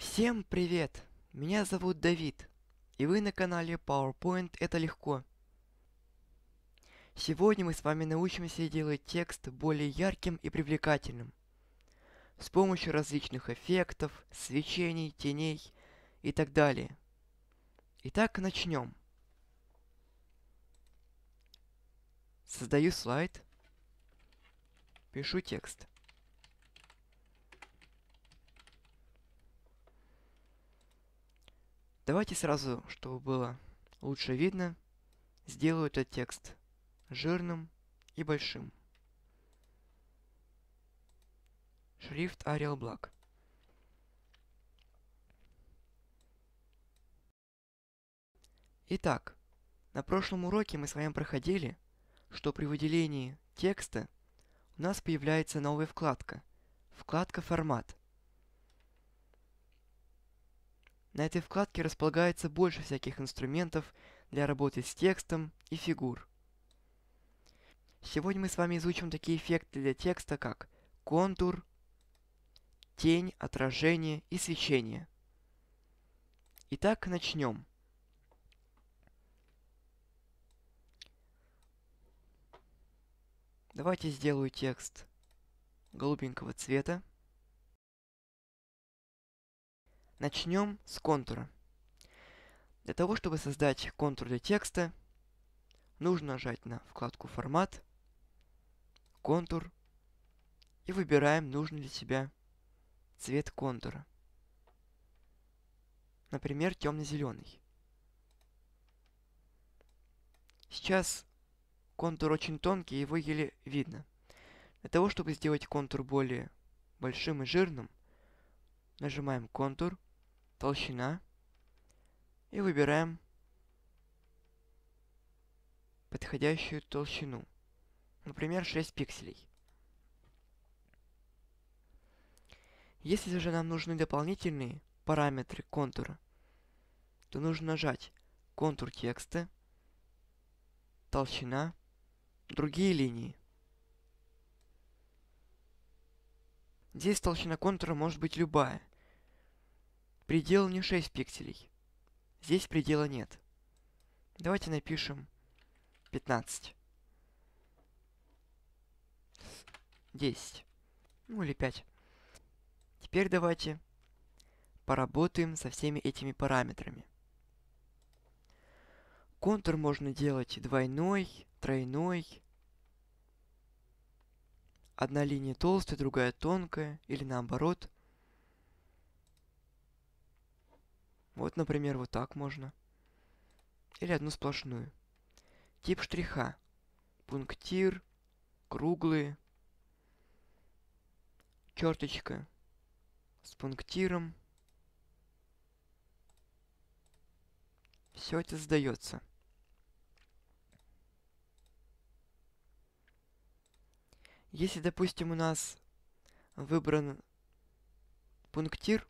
Всем привет! Меня зовут Давид, и вы на канале PowerPoint это легко. Сегодня мы с вами научимся делать текст более ярким и привлекательным. С помощью различных эффектов, свечений, теней и так далее. Итак, начнем. Создаю слайд. Пишу текст. Давайте сразу, чтобы было лучше видно, сделаю этот текст жирным и большим. Шрифт Arial Black. Итак, на прошлом уроке мы с вами проходили, что при выделении текста у нас появляется новая вкладка. Вкладка «Формат». На этой вкладке располагается больше всяких инструментов для работы с текстом и фигур. Сегодня мы с вами изучим такие эффекты для текста, как контур, тень, отражение и свечение. Итак, начнем. Давайте сделаю текст голубенького цвета. Начнем с контура. Для того, чтобы создать контур для текста, нужно нажать на вкладку «Формат», «Контур» и выбираем нужный для себя цвет контура. Например, темно-зеленый. Сейчас контур очень тонкий, его еле видно. Для того, чтобы сделать контур более большим и жирным, нажимаем «Контур», толщина. И выбираем подходящую толщину. Например, 6 пикселей. Если же нам нужны дополнительные параметры контура, то нужно нажать контур текста, толщина, другие линии. Здесь толщина контура может быть любая. Предел не 6 пикселей. Здесь предела нет. Давайте напишем 15. 10. Ну или 5. Теперь давайте поработаем со всеми этими параметрами. Контур можно делать двойной, тройной. Одна линия толстая, другая тонкая, или наоборот – Вот, например, вот так можно. Или одну сплошную. Тип штриха. Пунктир. Круглые. Черточка. С пунктиром. Все это сдается. Если, допустим, у нас выбран пунктир,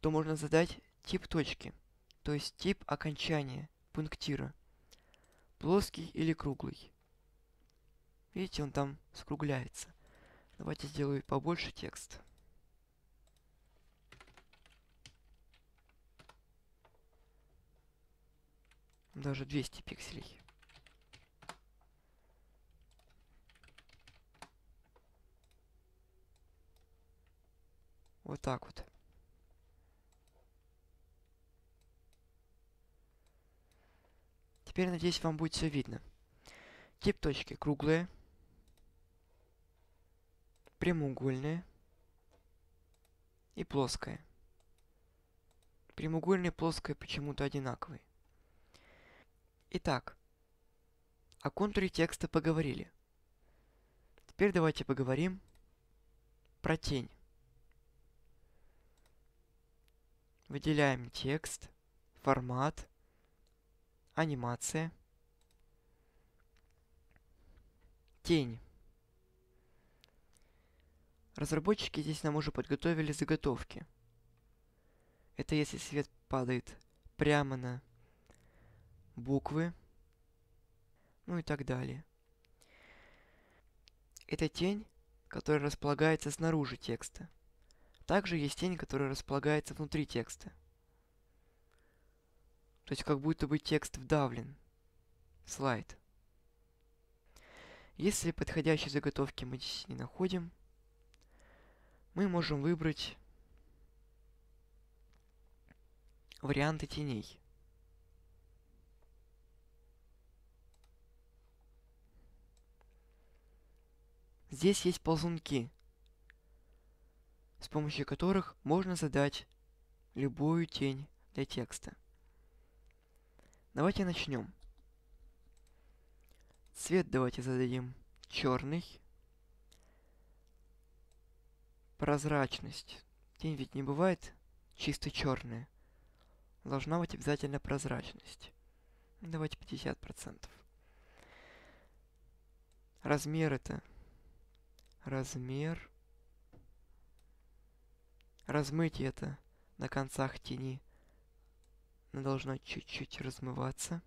то можно задать Тип точки, то есть тип окончания, пунктира. Плоский или круглый. Видите, он там скругляется. Давайте сделаю побольше текст. Даже 200 пикселей. Вот так вот. Теперь, надеюсь, вам будет все видно. Тип точки круглые, прямоугольные и плоская. Прямоугольные и плоская почему-то одинаковые. Итак, о контуре текста поговорили. Теперь давайте поговорим про тень. Выделяем текст, формат – анимация, тень. Разработчики здесь нам уже подготовили заготовки. Это если свет падает прямо на буквы, ну и так далее. Это тень, которая располагается снаружи текста. Также есть тень, которая располагается внутри текста. То есть как будто бы текст вдавлен. Слайд. Если подходящей заготовки мы здесь не находим, мы можем выбрать варианты теней. Здесь есть ползунки, с помощью которых можно задать любую тень для текста. Давайте начнем. Цвет давайте зададим черный. Прозрачность. Тень ведь не бывает чисто черная. Должна быть обязательно прозрачность. Ну, давайте 50%. Размер это. Размер. Размытие это на концах тени она должна чуть-чуть размываться.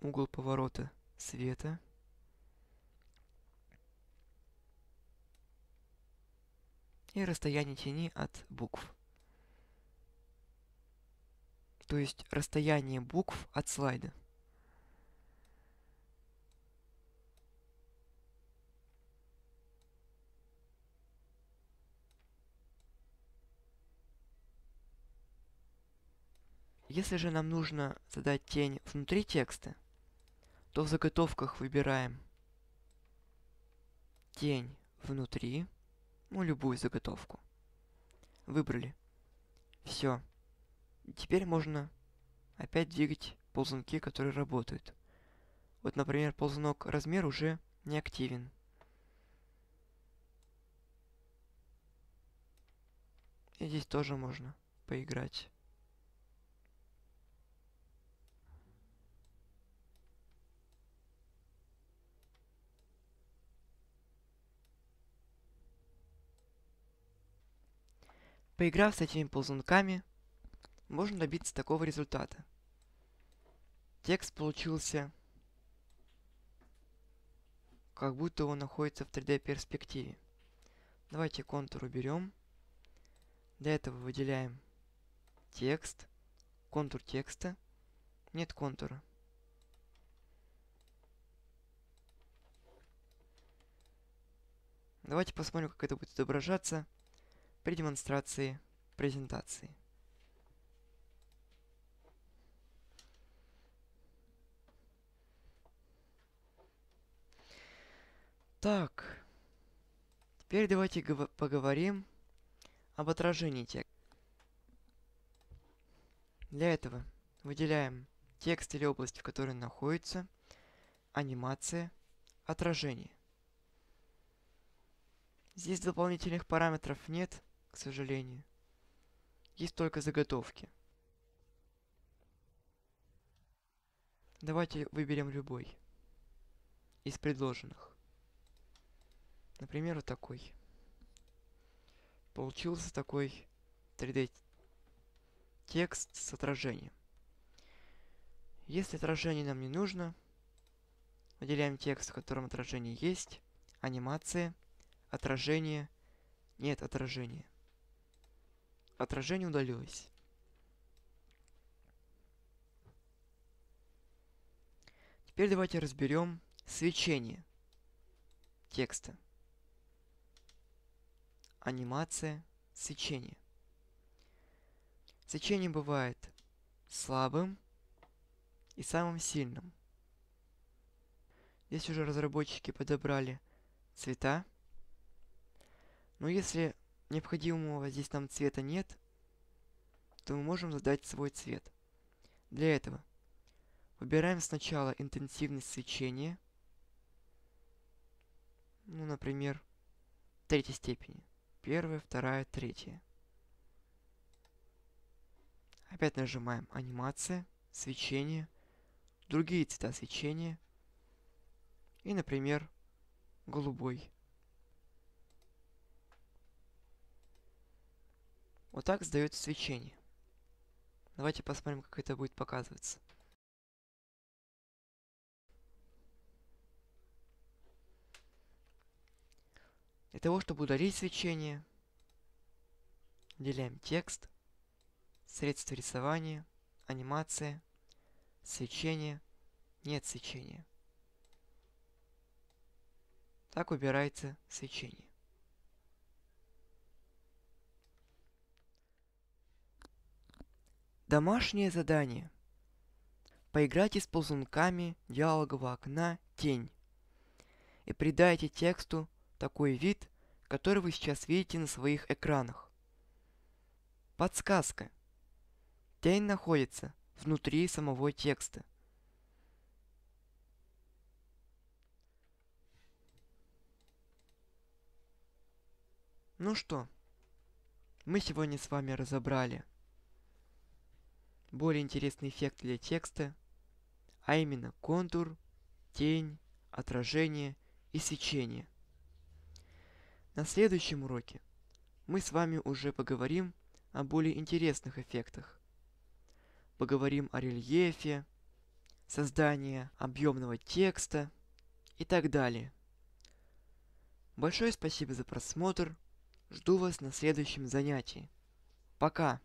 Угол поворота света. И расстояние тени от букв. То есть расстояние букв от слайда. Если же нам нужно задать тень внутри текста, то в заготовках выбираем тень внутри, ну любую заготовку. Выбрали. Все. Теперь можно опять двигать ползунки, которые работают. Вот, например, ползунок размер уже не активен. И здесь тоже можно поиграть. Поиграв с этими ползунками, можно добиться такого результата. Текст получился, как будто он находится в 3D-перспективе. Давайте контур уберем. Для этого выделяем текст, контур текста. Нет контура. Давайте посмотрим, как это будет отображаться при демонстрации презентации. Так, теперь давайте поговорим об отражении текста. Для этого выделяем текст или область, в которой находится, анимация, отражение. Здесь дополнительных параметров нет, к сожалению. Есть только заготовки. Давайте выберем любой из предложенных. Например, вот такой. Получился такой 3D текст с отражением. Если отражение нам не нужно, выделяем текст, в котором отражение есть, анимация, отражение, нет отражения. Отражение удалилось. Теперь давайте разберем свечение текста. Анимация, свечения. Свечение бывает слабым и самым сильным. Здесь уже разработчики подобрали цвета. Но если необходимого здесь нам цвета нет, то мы можем задать свой цвет. Для этого выбираем сначала интенсивность свечения, ну, например, третьей степени. Первая, вторая, третья. Опять нажимаем анимация, свечение, другие цвета свечения и, например, голубой. Вот так сдается свечение. Давайте посмотрим, как это будет показываться. Для того, чтобы удалить свечение, деляем текст, средства рисования, анимация, свечение, нет свечения. Так убирается свечение. Домашнее задание. Поиграйте с ползунками диалогового окна «Тень» и придайте тексту такой вид, который вы сейчас видите на своих экранах. Подсказка. Тень находится внутри самого текста. Ну что, мы сегодня с вами разобрали более интересный эффект для текста, а именно контур, тень, отражение и свечение. На следующем уроке мы с вами уже поговорим о более интересных эффектах. Поговорим о рельефе, создании объемного текста и так далее. Большое спасибо за просмотр. Жду вас на следующем занятии. Пока!